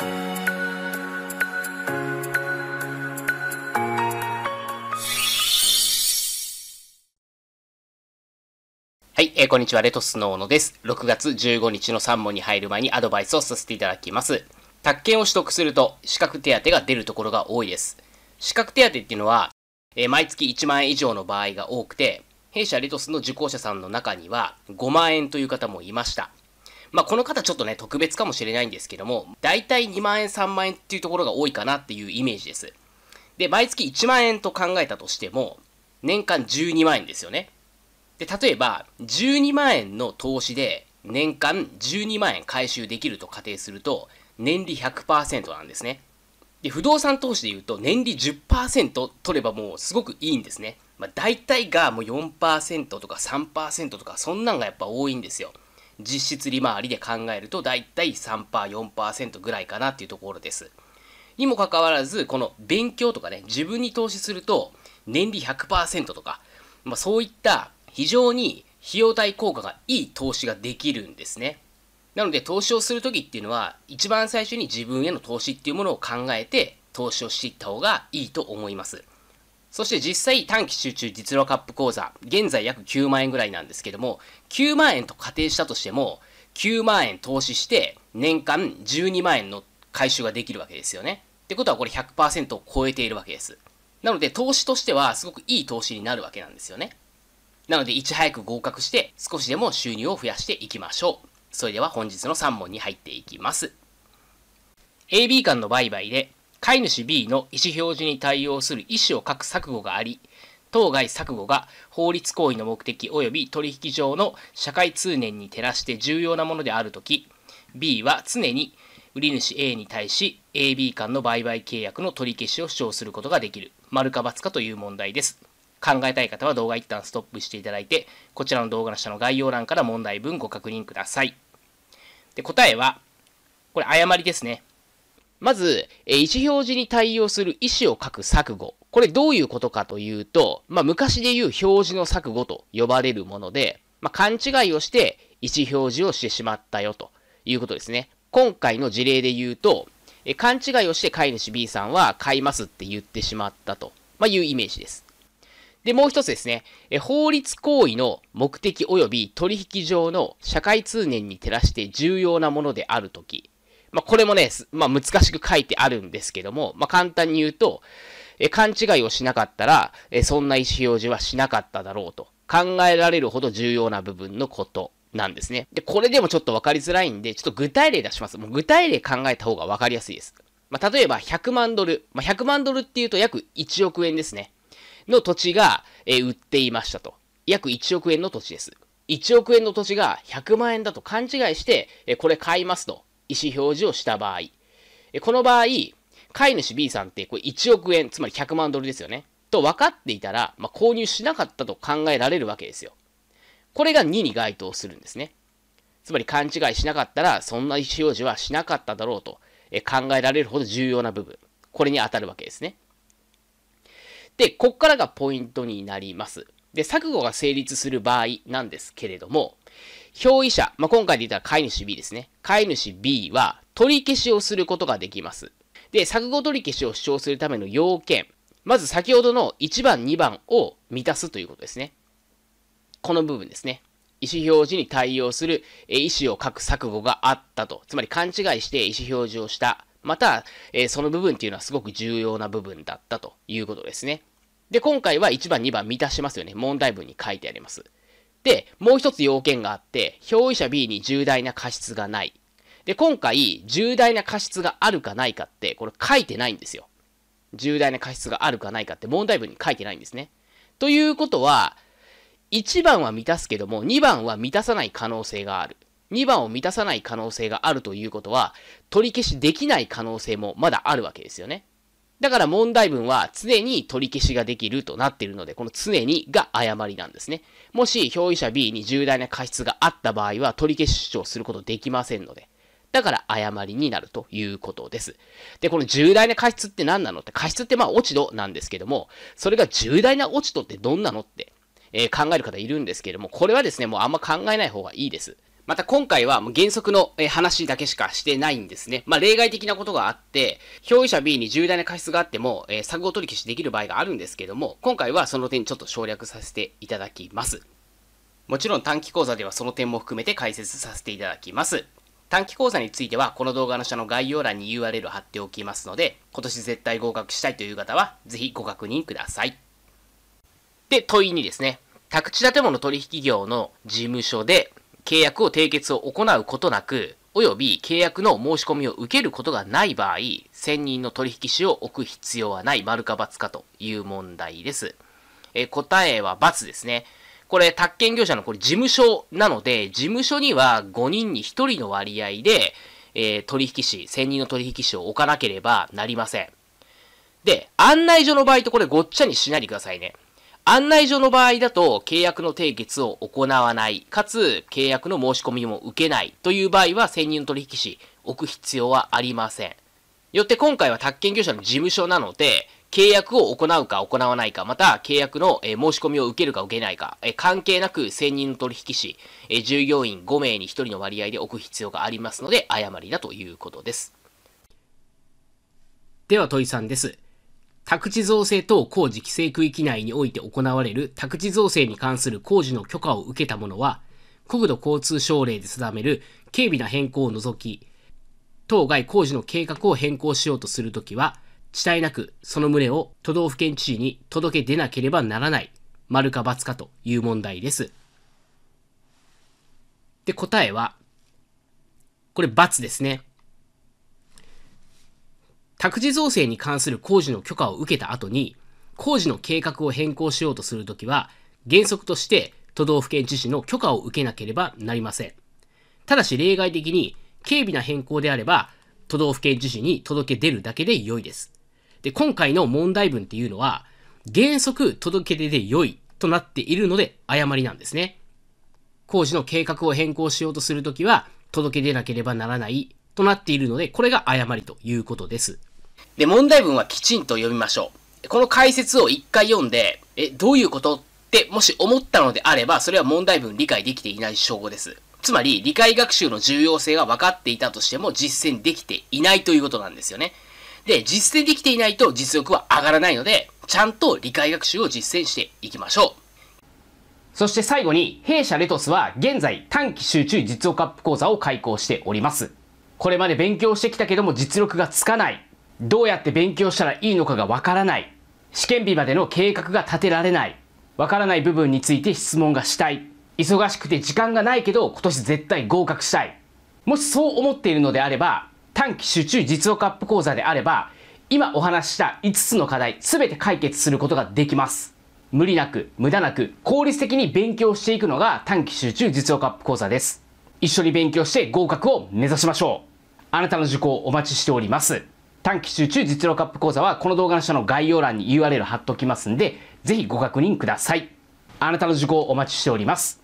はい、えー、こんにちは、レトスの小野です。6月15日の3問に入る前にアドバイスをさせていただきます。宅建を取得すると、資格手当が出るところが多いです。資格手当っていうのは、えー、毎月1万円以上の場合が多くて、弊社レトスの受講者さんの中には5万円という方もいました。まあ、この方ちょっとね、特別かもしれないんですけども、だいたい2万円、3万円っていうところが多いかなっていうイメージです。で、毎月1万円と考えたとしても、年間12万円ですよね。で、例えば、12万円の投資で、年間12万円回収できると仮定すると、年利100%なんですね。で、不動産投資で言うと、年利10%取ればもうすごくいいんですね。まあ、大体がもう4%とか3%とか、そんなんがやっぱ多いんですよ。実質利回りで考えるとだいたい3%、4%ぐらいかなっていうところです。にもかかわらず、この勉強とかね、自分に投資すると年利100%とか、まあ、そういった非常に費用対効果がいい投資ができるんですね。なので投資をするときっていうのは、一番最初に自分への投資っていうものを考えて投資をしていった方がいいと思います。そして実際短期集中実力カップ講座、現在約9万円ぐらいなんですけども、9万円と仮定したとしても、9万円投資して年間12万円の回収ができるわけですよね。ってことはこれ100%を超えているわけです。なので投資としてはすごくいい投資になるわけなんですよね。なのでいち早く合格して少しでも収入を増やしていきましょう。それでは本日の3問に入っていきます。AB 間の売買で飼い主 B の意思表示に対応する意思を書く錯誤があり、当該錯誤が法律行為の目的及び取引上の社会通念に照らして重要なものであるとき、B は常に売り主 A に対し AB 間の売買契約の取り消しを主張することができる。丸か×かという問題です。考えたい方は動画一旦ストップしていただいて、こちらの動画の下の概要欄から問題文ご確認ください。で答えは、これ誤りですね。まず、え意思表示に対応する意思を書く錯誤。これどういうことかというと、まあ、昔で言う表示の錯誤と呼ばれるもので、まあ、勘違いをして意思表示をしてしまったよということですね。今回の事例で言うと、え勘違いをして飼い主 B さんは買いますって言ってしまったと、まあ、いうイメージです。で、もう一つですね、え法律行為の目的及び取引上の社会通念に照らして重要なものであるとき、まあ、これもね、まあ、難しく書いてあるんですけども、まあ、簡単に言うと、え勘違いをしなかったら、えそんな意思表示はしなかっただろうと考えられるほど重要な部分のことなんですね。で、これでもちょっと分かりづらいんで、ちょっと具体例出します。もう具体例考えた方が分かりやすいです。まあ、例えば100万ドル。まあ、100万ドルっていうと約1億円ですね。の土地が、え売っていましたと。約1億円の土地です。1億円の土地が100万円だと勘違いして、えこれ買いますと。意思表示をした場合、この場合、飼い主 B さんってこれ1億円、つまり100万ドルですよね。と分かっていたら、まあ、購入しなかったと考えられるわけですよ。これが2に該当するんですね。つまり勘違いしなかったら、そんな意思表示はしなかっただろうと考えられるほど重要な部分。これに当たるわけですね。で、こっからがポイントになります。で、錯誤が成立する場合なんですけれども、憑依者、まあ、今回で言ったら飼い主 B ですね。飼い主 B は取り消しをすることができます。で、錯誤取り消しを主張するための要件。まず先ほどの1番、2番を満たすということですね。この部分ですね。意思表示に対応する意思を書く錯誤があったと。つまり勘違いして意思表示をした。また、えその部分っていうのはすごく重要な部分だったということですね。で、今回は1番、2番満たしますよね。問題文に書いてあります。で、もう一つ要件があって、表意者 B に重大な過失がない。で、今回、重大な過失があるかないかって、これ書いてないんですよ。重大な過失があるかないかって問題文に書いてないんですね。ということは、1番は満たすけども、2番は満たさない可能性がある。2番を満たさない可能性があるということは、取り消しできない可能性もまだあるわけですよね。だから問題文は常に取り消しができるとなっているので、この常にが誤りなんですね。もし、表意者 B に重大な過失があった場合は、取り消し主張することできませんので。だから誤りになるということです。で、この重大な過失って何なのって、過失ってまあ落ち度なんですけども、それが重大な落ち度ってどんなのって、えー、考える方いるんですけども、これはですね、もうあんま考えない方がいいです。また今回は原則の話だけしかしてないんですね。まあ例外的なことがあって、表意者 B に重大な過失があっても、えー、作業取り消しできる場合があるんですけども、今回はその点ちょっと省略させていただきます。もちろん短期講座ではその点も含めて解説させていただきます。短期講座については、この動画の下の概要欄に URL を貼っておきますので、今年絶対合格したいという方は、ぜひご確認ください。で、問いにですね、宅地建物取引業の事務所で、契約を締結を行うことなく、及び契約の申し込みを受けることがない場合、専任の取引士を置く必要はない丸か×かという問題です。え答えは×ですね。これ、宅建業者のこれ事務所なので、事務所には5人に1人の割合で、えー、取引士、専任の取引士を置かなければなりません。で、案内所の場合とこれごっちゃにしないでくださいね。案内所の場合だと契約の締結を行わない、かつ契約の申し込みも受けないという場合は専任取引士置く必要はありません。よって今回は宅建業者の事務所なので、契約を行うか行わないか、また契約の、え申し込みを受けるか受けないか、え関係なく専任の取引士、え従業員5名に1人の割合で置く必要がありますので、誤りだということです。では、問いさんです。宅地造成等工事規制区域内において行われる宅地造成に関する工事の許可を受けた者は、国土交通省令で定める軽微な変更を除き、当該工事の計画を変更しようとするときは、地帯なくその旨を都道府県知事に届け出なければならない、丸か×かという問題です。で、答えは、これ×ですね。宅地造成に関する工事の許可を受けた後に、工事の計画を変更しようとするときは、原則として都道府県知事の許可を受けなければなりません。ただし例外的に、軽微な変更であれば、都道府県知事に届け出るだけで良いです。で、今回の問題文っていうのは、原則届け出で良いとなっているので誤りなんですね。工事の計画を変更しようとするときは、届け出なければならないとなっているので、これが誤りということです。で、問題文はきちんと読みましょう。この解説を一回読んで、え、どういうことってもし思ったのであれば、それは問題文理解できていない証拠です。つまり、理解学習の重要性が分かっていたとしても実践できていないということなんですよね。で、実践できていないと実力は上がらないので、ちゃんと理解学習を実践していきましょう。そして最後に、弊社レトスは現在短期集中実用カップ講座を開講しております。これまで勉強してきたけども実力がつかないどうやって勉強したらいいのかがわからない。試験日までの計画が立てられない。わからない部分について質問がしたい。忙しくて時間がないけど今年絶対合格したい。もしそう思っているのであれば、短期集中実用カップ講座であれば、今お話した5つの課題全て解決することができます。無理なく、無駄なく、効率的に勉強していくのが短期集中実用カップ講座です。一緒に勉強して合格を目指しましょう。あなたの受講お待ちしております。短期集中実力アップ講座はこの動画の下の概要欄に URL 貼っときますんで、ぜひご確認ください。あなたの受講お待ちしております。